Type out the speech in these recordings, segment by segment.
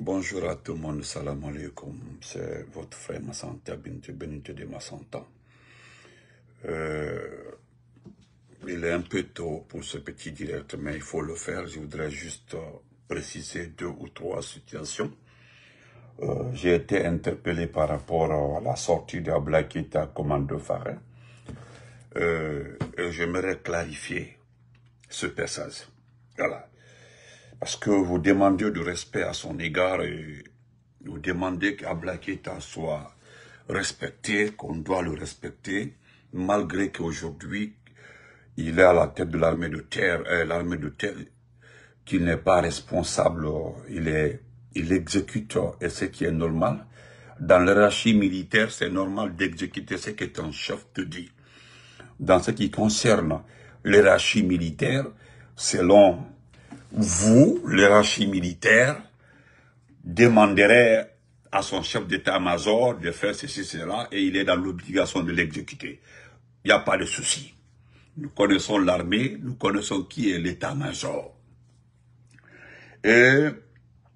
Bonjour à tout le monde, salam alaikum. C'est votre frère Massanta Bintu Benito de Massanta. Euh, il est un peu tôt pour ce petit direct, mais il faut le faire. Je voudrais juste euh, préciser deux ou trois situations. Euh, j'ai été interpellé par rapport à la sortie de Blackita Commando Farah. Euh, et j'aimerais clarifier ce passage. Voilà parce que vous demandez du respect à son égard et vous demandez qu'Ablakita soit respecté, qu'on doit le respecter, malgré qu'aujourd'hui, il est à la tête de l'armée de terre, euh, l'armée de terre qui n'est pas responsable, il est, il exécute, et ce qui est normal. Dans l'hérarchie militaire, c'est normal d'exécuter ce que ton chef te dit. Dans ce qui concerne l'hérarchie militaire, selon vous, l'hérarchie militaire, demanderez à son chef d'état-major de faire ceci, cela, et il est dans l'obligation de l'exécuter. Il n'y a pas de souci. Nous connaissons l'armée, nous connaissons qui est l'état-major. Et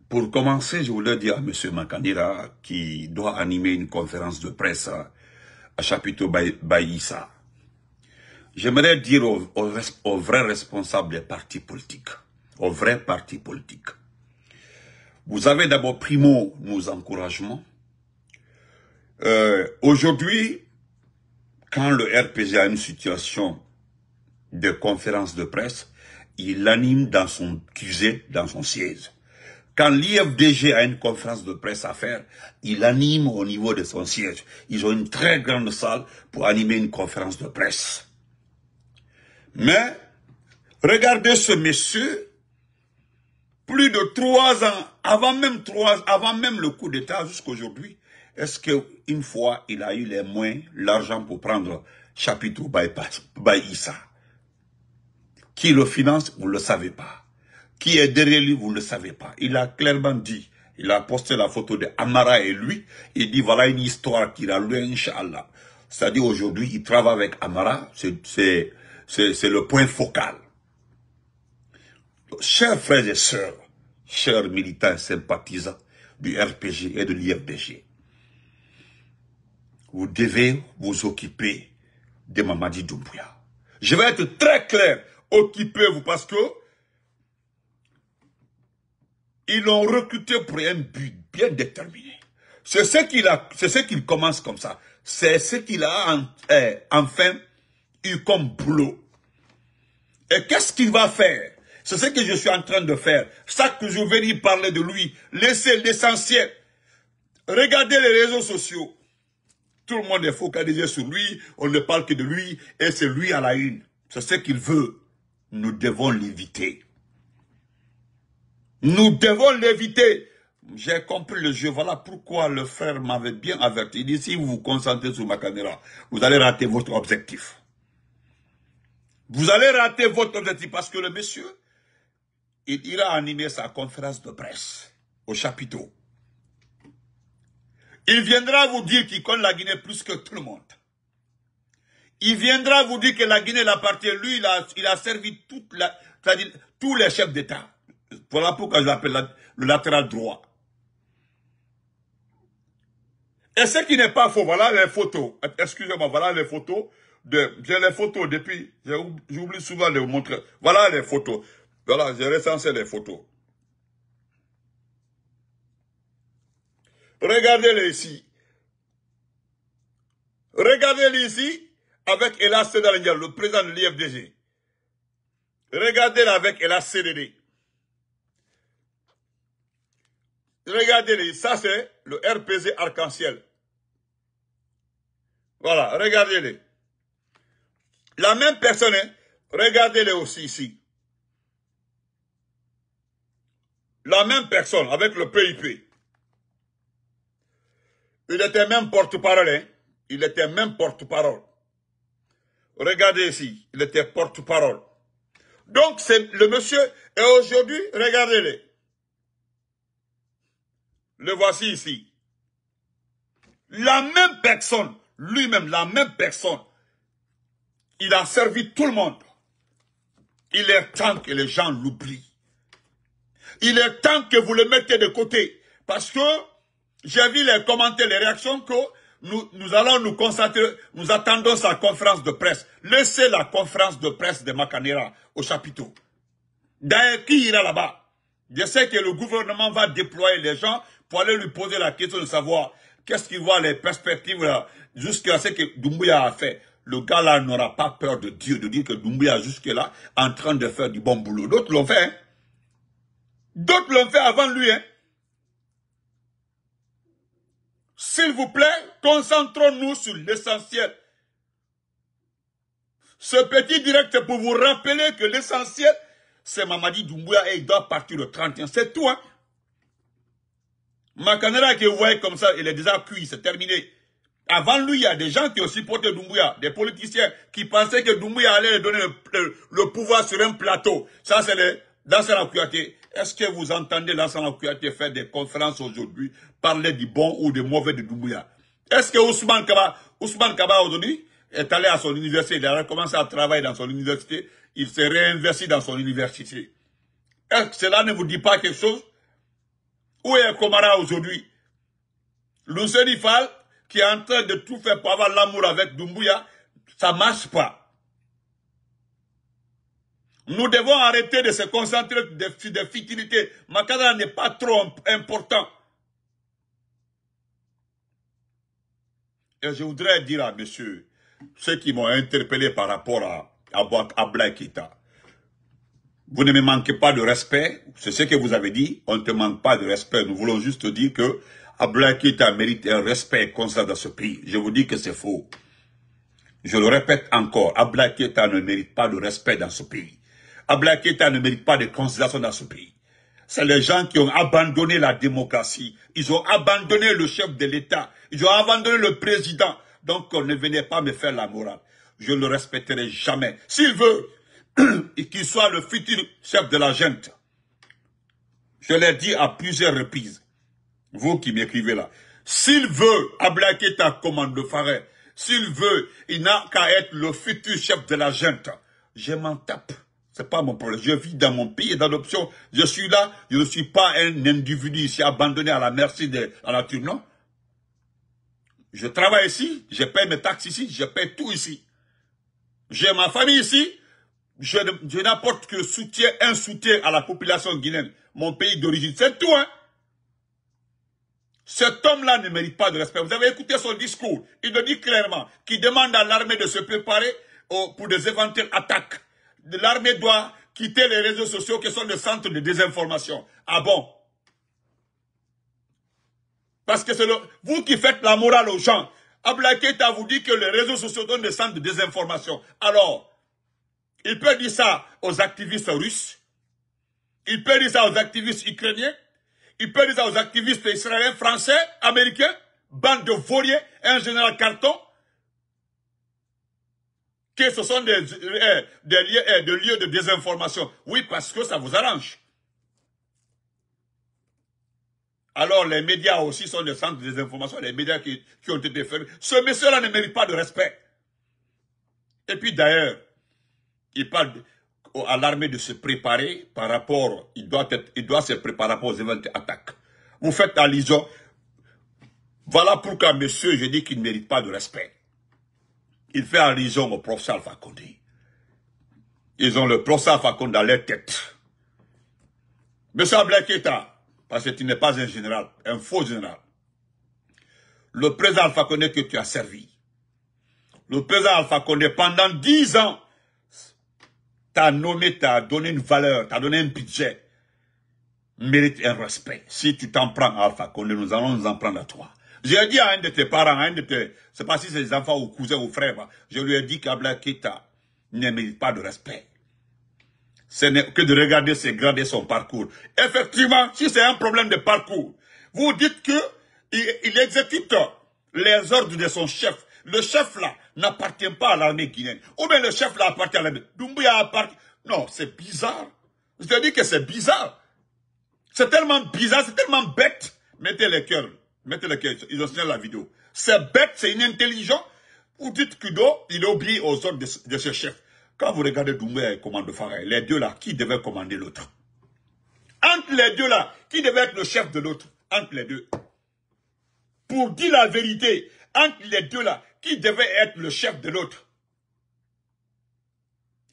pour commencer, je voulais dire à M. Makanira, qui doit animer une conférence de presse à Chapiteau Baïssa, j'aimerais dire aux vrais responsables des partis politiques, aux vrais partis politiques. Vous avez d'abord primo nos encouragements. Euh, aujourd'hui, quand le RPG a une situation de conférence de presse, il l'anime dans son QG, dans son siège. Quand l'IFDG a une conférence de presse à faire, il anime au niveau de son siège. Ils ont une très grande salle pour animer une conférence de presse. Mais, regardez ce monsieur plus de trois ans, avant même trois, avant même le coup d'État jusqu'aujourd'hui, est-ce qu'une fois, il a eu les moyens, l'argent pour prendre chapitre bypass, by Qui le finance, vous ne le savez pas. Qui est derrière lui, vous ne le savez pas. Il a clairement dit, il a posté la photo de Amara et lui, il dit voilà une histoire qu'il a lue, Inch'Allah. C'est-à-dire aujourd'hui, il travaille avec Amara, c'est le point focal. Chers frères et sœurs, chers militants et sympathisants du RPG et de l'IFPG, vous devez vous occuper de Mamadi Doumbouya. Je vais être très clair. Occupez-vous parce que ils l'ont recruté pour un but bien déterminé. C'est ce qu'il a, c'est ce qu'il commence comme ça. C'est ce qu'il a euh, enfin eu comme boulot. Et qu'est-ce qu'il va faire c'est ce que je suis en train de faire. Chaque jour, venir parler de lui. Laissez l'essentiel. Regardez les réseaux sociaux. Tout le monde est focalisé sur lui. On ne parle que de lui. Et c'est lui à la une. C'est ce qu'il veut. Nous devons l'éviter. Nous devons l'éviter. J'ai compris le jeu. Voilà pourquoi le frère m'avait bien averti. Il dit, si vous vous concentrez sur ma caméra, vous allez rater votre objectif. Vous allez rater votre objectif parce que le monsieur, il ira animer sa conférence de presse au chapiteau. Il viendra vous dire qu'il connaît la Guinée plus que tout le monde. Il viendra vous dire que la Guinée l'appartient. Lui, il a, servi toute la, tous les chefs d'État. Voilà pourquoi je l'appelle le latéral droit. Et ce qui n'est pas faux, voilà les photos. Excusez-moi, voilà les photos. J'ai les photos depuis, j'oublie souvent de vous montrer. Voilà les photos. Voilà, j'ai recensé les photos. Regardez-les ici. Regardez-les ici avec Elas Daniel le président de l'IFDG. Regardez-les avec Elas CDD. Regardez-les. Ça, c'est le RPG arc-en-ciel. Voilà, regardez-les. La même personne, hein. regardez-les aussi ici. la même personne avec le PIP. Il était même porte-parole. Hein. Il était même porte-parole. Regardez ici, il était porte-parole. Donc, c'est le monsieur, et aujourd'hui, regardez-le. Le voici ici. La même personne, lui-même, la même personne, il a servi tout le monde. Il est temps que les gens l'oublient. Il est temps que vous le mettez de côté. Parce que j'ai vu les commentaires, les réactions que nous, nous allons nous concentrer, nous attendons sa conférence de presse. Laissez la conférence de presse de Macanera au chapiteau. D'ailleurs, qui ira là-bas Je sais que le gouvernement va déployer les gens pour aller lui poser la question de savoir qu'est-ce qu'il voit les perspectives jusqu'à ce que Doumbouya a fait. Le gars-là n'aura pas peur de Dieu, de dire que Doumbouya jusque-là en train de faire du bon boulot. D'autres l'ont fait, hein D'autres l'ont fait avant lui. Hein. S'il vous plaît, concentrons-nous sur l'essentiel. Ce petit direct pour vous rappeler que l'essentiel, c'est Mamadi Doumbouya et il doit partir le 31. C'est tout. Hein? qui que vous voyez comme ça, il est déjà cuit, c'est terminé. Avant lui, il y a des gens qui ont supporté Doumbouya, des politiciens qui pensaient que Doumbouya allait donner le, pouvoir sur un plateau. Ça, c'est dans la la est-ce que vous entendez la Kouyaté faire des conférences aujourd'hui, parler du bon ou du mauvais de Doumbouya Est-ce que Ousmane Kaba, aujourd'hui est allé à son université, il a recommencé à travailler dans son université, il s'est réinvesti dans son université. Est-ce que cela ne vous dit pas quelque chose Où est Komara aujourd'hui Le qui est en train de tout faire pour avoir l'amour avec Doumbouya, ça ne marche pas. Nous devons arrêter de se concentrer des de futilités. Makadala n'est pas trop important. Et je voudrais dire à monsieur, ceux qui m'ont interpellé par rapport à, à, à vous ne me manquez pas de respect, c'est ce que vous avez dit, on ne te manque pas de respect. Nous voulons juste dire que Ablaïkita mérite un respect constant dans ce pays. Je vous dis que c'est faux. Je le répète encore, Ablaïkita ne mérite pas de respect dans ce pays. Ablaqueta ne mérite pas de considération dans ce pays. C'est les gens qui ont abandonné la démocratie. Ils ont abandonné le chef de l'État. Ils ont abandonné le président. Donc, euh, ne venez pas me faire la morale. Je ne le respecterai jamais. S'il veut qu'il soit le futur chef de la gente, je l'ai dit à plusieurs reprises. Vous qui m'écrivez là. S'il veut, Keta commande le faire. S'il veut, il n'a qu'à être le futur chef de la gente. Je m'en tape. C'est pas mon problème. Je vis dans mon pays d'adoption. Je suis là. Je ne suis pas un individu ici abandonné à la merci de la nature, non. Je travaille ici. Je paye mes taxes ici. Je paye tout ici. J'ai ma famille ici. Je, n'apporte que soutien, un soutien à la population guinéenne. Mon pays d'origine. C'est tout, hein. Cet homme-là ne mérite pas de respect. Vous avez écouté son discours. Il le dit clairement. Qui demande à l'armée de se préparer pour des éventuelles attaques l'armée doit quitter les réseaux sociaux qui sont le centre de désinformation. Ah bon Parce que c'est vous qui faites la morale aux gens. Ablaketa vous dit que les réseaux sociaux sont des centres de désinformation. Alors, il peut dire ça aux activistes russes, il peut dire ça aux activistes ukrainiens, il peut dire ça aux activistes israéliens, français, américains, bande de et un général carton, que ce sont euh, euh, des, lieux, de désinformation. Oui, parce que ça vous arrange. Alors les médias aussi sont des centres de désinformation, les médias qui, ont été fermés. Ce monsieur-là ne mérite pas de respect. Et puis d'ailleurs, il parle à l'armée de se préparer par rapport, il doit, être, il doit se préparer par rapport aux éventuelles attaques. Vous faites allusion. Voilà pourquoi monsieur, je dis qu'il ne mérite pas de respect. Il fait allusion au professeur Alpha Condé. Ils ont le professeur Alpha Condé dans leur tête. Monsieur Ablaqueta, parce que tu n'es pas un général, un faux général. Le président Alpha Condé que tu as servi, le président Alpha Condé, pendant dix ans, t'as nommé, t'as donné une valeur, t'as donné un budget, mérite un respect. Si tu t'en prends à Alpha Condé, nous allons nous en prendre à toi. J'ai dit à un de tes parents, à un de tes, c'est pas si c'est des enfants ou cousins ou frères, hein. je lui ai dit qu'Abla Kita ne mérite pas de respect. Ce n'est que de regarder ses grades et son parcours. Effectivement, si c'est un problème de parcours, vous dites qu'il exécute les ordres de son chef. Le chef là n'appartient pas à l'armée guinéenne. Ou bien le chef là appartient à l'armée. Dumbuya appartient. Non, c'est bizarre. Je te dis que c'est bizarre. C'est tellement bizarre, c'est tellement bête. Mettez les cœurs mettez la question, ils ont signé la vidéo. C'est bête, c'est inintelligent. Vous dites que il a aux ordres de, de, ce chef. Quand vous regardez Doumbé et Commando Farah, les deux là, qui devait commander l'autre Entre les deux là, qui devait être le chef de l'autre Entre les deux. Pour dire la vérité, entre les deux là, qui devait être le chef de l'autre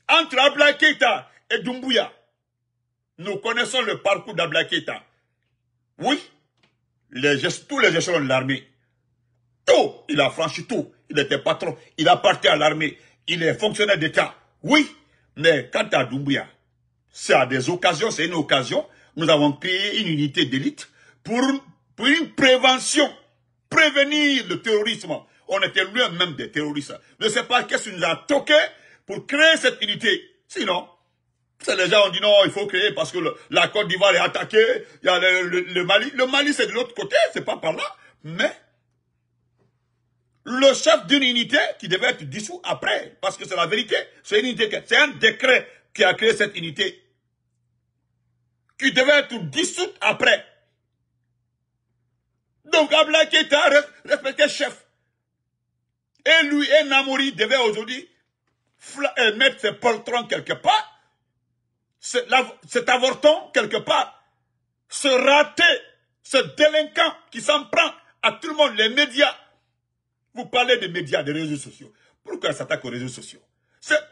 Entre Abla et Doumbouya, nous connaissons le parcours d'Abla Keita. Oui, tous les gestionnaires de l'armée. Tout, il a franchi tout. Il était patron, il a parti à l'armée, il est fonctionnaire d'État. Oui, mais quant à Doumbouya, c'est à des occasions, c'est une occasion. Nous avons créé une unité d'élite pour, une prévention, prévenir le terrorisme. On était lui-même des terroristes. Je ne sais pas qu'est-ce qui nous a toqué pour créer cette unité. Sinon, les gens ont dit non, il faut créer parce que la Côte d'Ivoire est attaquée, il y a le, Mali. Le Mali, c'est de l'autre côté, c'est pas par là. Mais le chef d'une unité qui devait être dissous après, parce que c'est la vérité, c'est une unité, c'est un décret qui a créé cette unité, qui devait être dissoute après. Donc était Keita respecté chef. Et lui et Namori devaient aujourd'hui euh, mettre ses poltrons quelque part cet avorton, quelque part, ce raté, ce délinquant qui s'en prend à tout le monde, les médias. Vous parlez des médias, des réseaux sociaux. Pourquoi s'attaque aux réseaux sociaux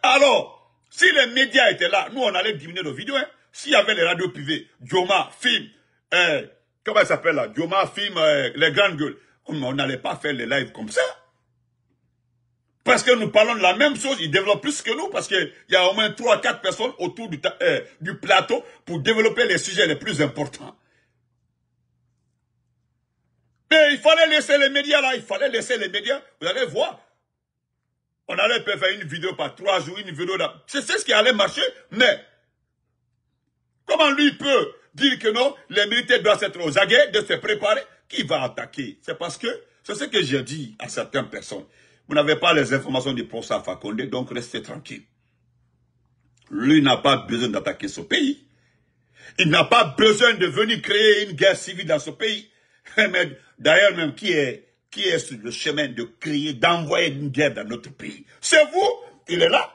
Alors, si les médias étaient là, nous on allait diminuer nos vidéos. Hein. S'il y avait les radios privées, Dioma, Film, euh, comment s'appelle là Dioma, Film, euh, les grandes gueules, on n'allait pas faire les lives comme ça. Parce que nous parlons de la même chose, ils développent plus que nous, parce qu'il y a au moins 3-4 personnes autour euh, du, plateau pour développer les sujets les plus importants. Mais il fallait laisser les médias là, il fallait laisser les médias, vous allez voir. On allait faire une vidéo par trois jours, une vidéo là. C'est ce qui allait marcher, mais comment lui peut dire que non, les militaires doivent être aux aguets, de se préparer Qui va attaquer C'est parce que, c'est ce que j'ai dit à certaines personnes. Vous n'avez pas les informations du professeur Fakonde, donc restez tranquille. Lui n'a pas besoin d'attaquer ce pays. Il n'a pas besoin de venir créer une guerre civile dans ce pays. D'ailleurs même, qui est, qui est sur le chemin de créer, d'envoyer une guerre dans notre pays C'est vous, il est là.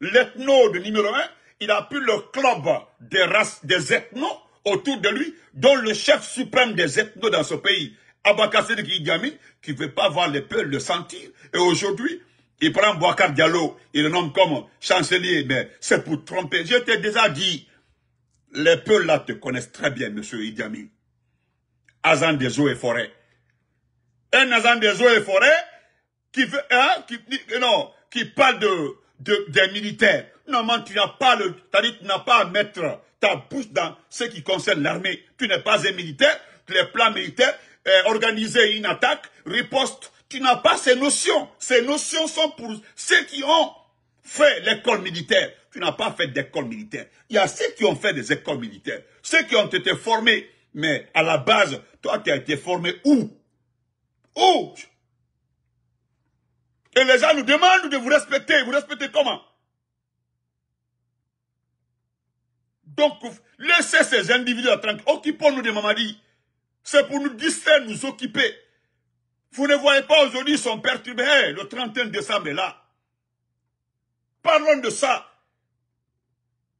L'ethno de numéro un, il a pu le club des races, des ethnos autour de lui, dont le chef suprême des ethnos dans ce pays, de qui ne veut pas voir les peuples le sentir. Et aujourd'hui, il prend Boakar Diallo, il le nomme comme chancelier, mais c'est pour tromper. Je t'ai déjà dit, les peuples là te connaissent très bien, monsieur Idiami. Azan des eaux et forêts. Un Azan des eaux et forêts qui veut, hein, qui, eh non, qui parle de, de, des militaires. Non, mais tu n'as pas le, tu n'as pas à mettre ta bouche dans ce qui concerne l'armée. Tu n'es pas un militaire, tu plans militaires, militaire. Euh, organiser une attaque, riposte. Tu n'as pas ces notions. Ces notions sont pour ceux qui ont fait l'école militaire. Tu n'as pas fait d'école militaire. Il y a ceux qui ont fait des écoles militaires. Ceux qui ont été formés. Mais à la base, toi, tu as été formé où Où Et les gens nous demandent de vous respecter. Vous respectez comment Donc, laissez ces individus tranquilles. Occupons-nous de Mamadi. C'est pour nous distraire, nous occuper. Vous ne voyez pas aujourd'hui, son sont perturbés. le 31 décembre est là. Parlons de ça.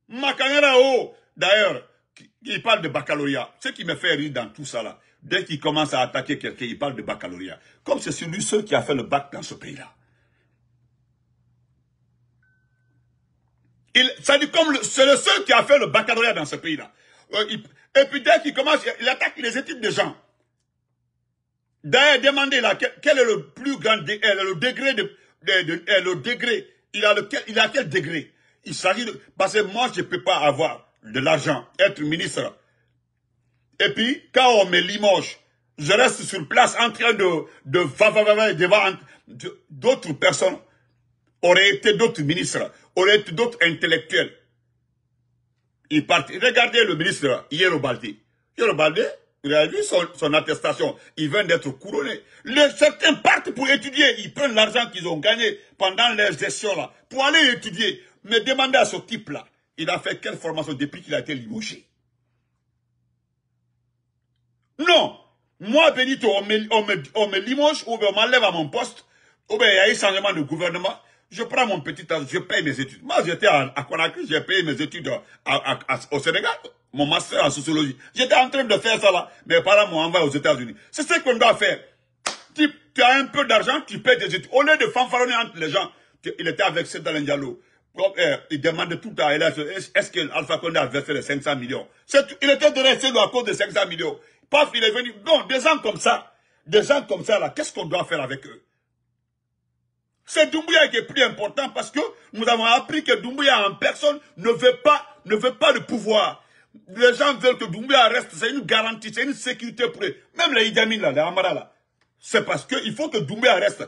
Makanerao, oh, d'ailleurs, il parle de baccalauréat. Ce qui me fait rire dans tout ça là, dès qu'il commence à attaquer quelqu'un, il parle de baccalauréat. Comme c'est celui seul qui a fait le bac dans ce pays-là. Il, ça dit comme c'est le seul qui a fait le baccalauréat dans ce pays-là. Euh, et puis dès qu'il commence, il attaque les études des gens. D'ailleurs, demandez là, quel est le plus grand eh, le degré de, eh, le degré, il a lequel, il a quel degré Il s'agit de, parce que moi je ne peux pas avoir de l'argent, être ministre. Et puis, quand on me limoge, je reste sur place en train de, de va, va, va, devant d'autres personnes, auraient été d'autres ministres, auraient été d'autres intellectuels il partit. Regardez le ministre Yero Baldé. il a vu son, attestation. Il vient d'être couronné. certains partent pour étudier. Ils prennent l'argent qu'ils ont gagné pendant leur gestion pour aller étudier. Mais demandez à ce type-là, il a fait quelle formation depuis qu'il a été limogé Non Moi, Benito, on me, on on limoge ou m'enlève à mon poste ou bien il y a eu changement de gouvernement je prends mon petit temps, je paye mes études. Moi, j'étais à, Conakry, j'ai payé mes études au Sénégal, mon master en sociologie. J'étais en train de faire ça là. Mes parents m'ont envoyé aux États-Unis. C'est ce qu'on doit faire. Tu, as un peu d'argent, tu payes tes études. On est de fanfaronner entre les gens, il était avec Sédal Diallo. Euh, il demande tout à Elas, est-ce que Alpha Condé a versé les 500 millions Il était dressé à cause de 500 millions. Paf, il est venu. Bon, des gens comme ça, des gens comme ça là, qu'est-ce qu'on doit faire avec eux c'est Doumbouya qui est plus important parce que nous avons appris que Doumbouya en personne ne veut pas, ne veut pas le pouvoir. Les gens veulent que Doumbouya reste, c'est une garantie, c'est une sécurité pour eux. Même les Idamines, là, les Amara, là. C'est parce qu'il faut que Doumbouya reste.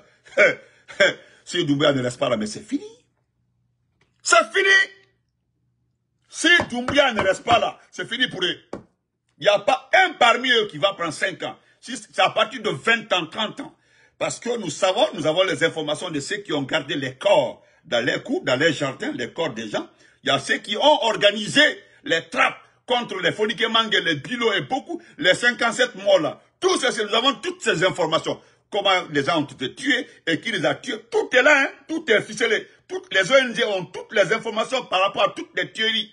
si Doumbouya ne reste pas là, mais c'est fini. C'est fini. Si Doumbouya ne reste pas là, c'est fini pour eux. Il n'y a pas un parmi eux qui va prendre 5 ans. c'est à partir de 20 ans, 30 ans. Parce que nous savons, nous avons les informations de ceux qui ont gardé les corps dans les cours, dans les jardins, les corps des gens. Il y a ceux qui ont organisé les trappes contre les mangue, les Bilo et beaucoup, les 57 morts-là. Tout ceci, nous avons toutes ces informations. Comment les gens ont été tués et qui les a tués. Tout est là, hein. tout est ficelé. Toutes les ONG ont toutes les informations par rapport à toutes les théories.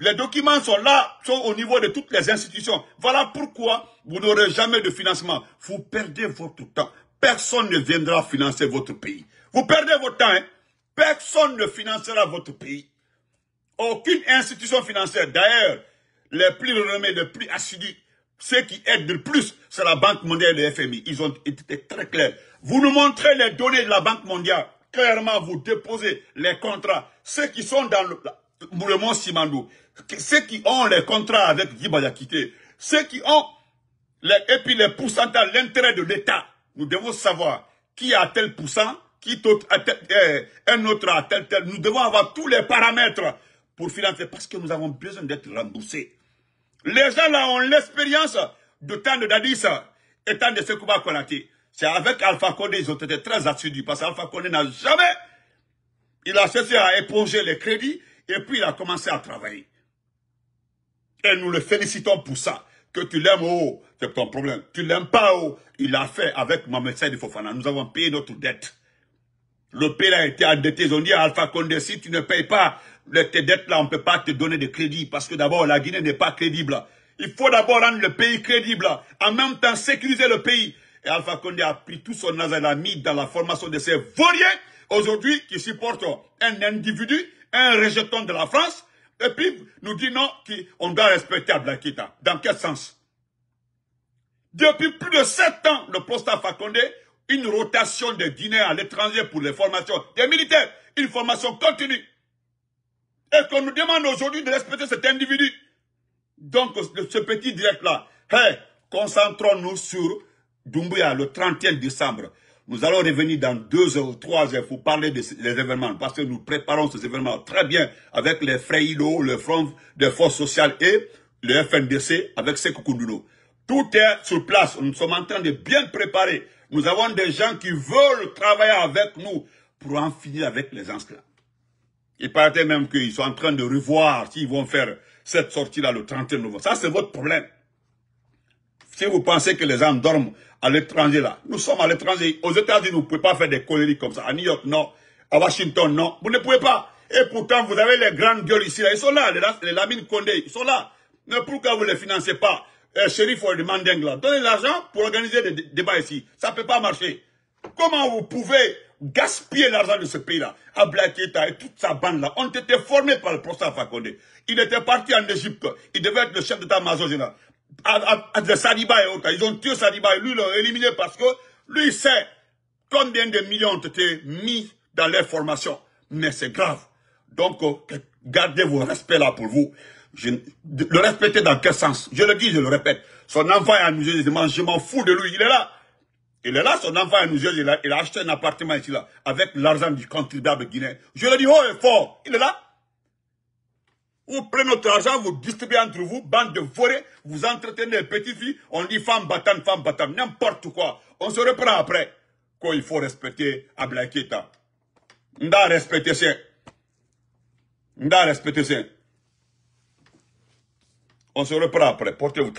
Les documents sont là, sont au niveau de toutes les institutions. Voilà pourquoi vous n'aurez jamais de financement. Vous perdez votre temps. Personne ne viendra financer votre pays. Vous perdez votre temps. Hein. Personne ne financera votre pays. Aucune institution financière. D'ailleurs, les plus renommés, les plus assidus, ceux qui aident le plus, c'est la Banque mondiale et le FMI. Ils ont été très clairs. Vous nous montrez les données de la Banque mondiale. Clairement, vous déposez les contrats. Ceux qui sont dans le mont Simandou, ceux qui ont les contrats avec Yakite, ceux qui ont les, et puis les pourcentages, l'intérêt de l'État, nous devons savoir qui a tel pourcent, qui euh, un autre a tel, tel. Nous devons avoir tous les paramètres pour financer parce que nous avons besoin d'être remboursés. Les gens là ont l'expérience de tant de Dadis et tant de Sekouba Konati. C'est avec Alpha Condé, ils ont été très assidus parce qu'Alpha Condé n'a jamais... Il a cessé à éponger les crédits et puis il a commencé à travailler. Et nous le félicitons pour ça. Que tu l'aimes, oh, c'est ton problème. Tu l'aimes pas, oh, il a fait avec médecin de Fofana. Nous avons payé notre dette. Le pays a été endetté. Ils ont dit à Alpha Condé, si tu ne payes pas tes dettes là, on ne peut pas te donner de crédit parce que d'abord, la Guinée n'est pas crédible. Il faut d'abord rendre le pays crédible. En même temps, sécuriser le pays. Et Alpha Condé a pris tout son âge, l'a mis dans la formation de ces vauriens aujourd'hui qui supportent un individu, un rejeton de la France et puis, nous disons qu'on doit respecter Ablakita. Dans quel sens Depuis plus de sept ans, le poste a Fakonde, une rotation des dîners à l'étranger pour les formations des militaires, une formation continue. Et qu'on nous demande aujourd'hui de respecter cet individu. Donc, ce petit direct-là, concentrons-nous sur Doumbouya le 31 décembre. Nous allons revenir dans deux heures ou trois heures pour parler des événements, parce que nous préparons ces événements très bien avec les frères le Front des forces sociales et le FNDC avec Sekou Tout est sur place. Nous sommes en train de bien préparer. Nous avons des gens qui veulent travailler avec nous pour en finir avec les inscrits. Il paraît même qu'ils sont en train de revoir s'ils vont faire cette sortie-là le 31 novembre. Ça, c'est votre problème. Si vous pensez que les gens dorment, à l'étranger là. Nous sommes à l'étranger. Aux États-Unis, vous ne pouvez pas faire des conneries comme ça. À New York, non. À Washington, non. Vous ne pouvez pas. Et pourtant, vous avez les grandes gueules ici. Là. Ils sont là, les, les Lamine Condé. Ils sont là. Mais pourquoi vous ne les financez pas euh, Shérif ou Mandeng là. Donnez l'argent pour organiser des débats ici. Ça ne peut pas marcher. Comment vous pouvez gaspiller l'argent de ce pays-là à Black et toute sa bande-là Ont été formés par le professeur Fakonde. Il était parti en Égypte. Il devait être le chef détat majeur général à, et autres. Ils ont tué Sadiba et lui, l'ont éliminé parce que lui sait combien de millions ont été mis dans leur formation. Mais c'est grave. Donc, euh, gardez vos respects là pour vous. Je, le respecter dans quel sens Je le dis, je le répète. Son enfant est amusé, je m'en fous de lui, il est là. Il est là, son enfant est amusé, il a, il a acheté un appartement ici, là, avec l'argent du contribuable guinéen. Je le dis haut et fort, il est là. Vous prenez notre argent, vous distribuez entre vous, bande de forêts, vous entretenez les petites filles, on dit femme battante, femme battante, n'importe quoi. On se reprend après. Quoi, il faut respecter à On doit respecter ça. On doit respecter ça. On se reprend après. Portez-vous.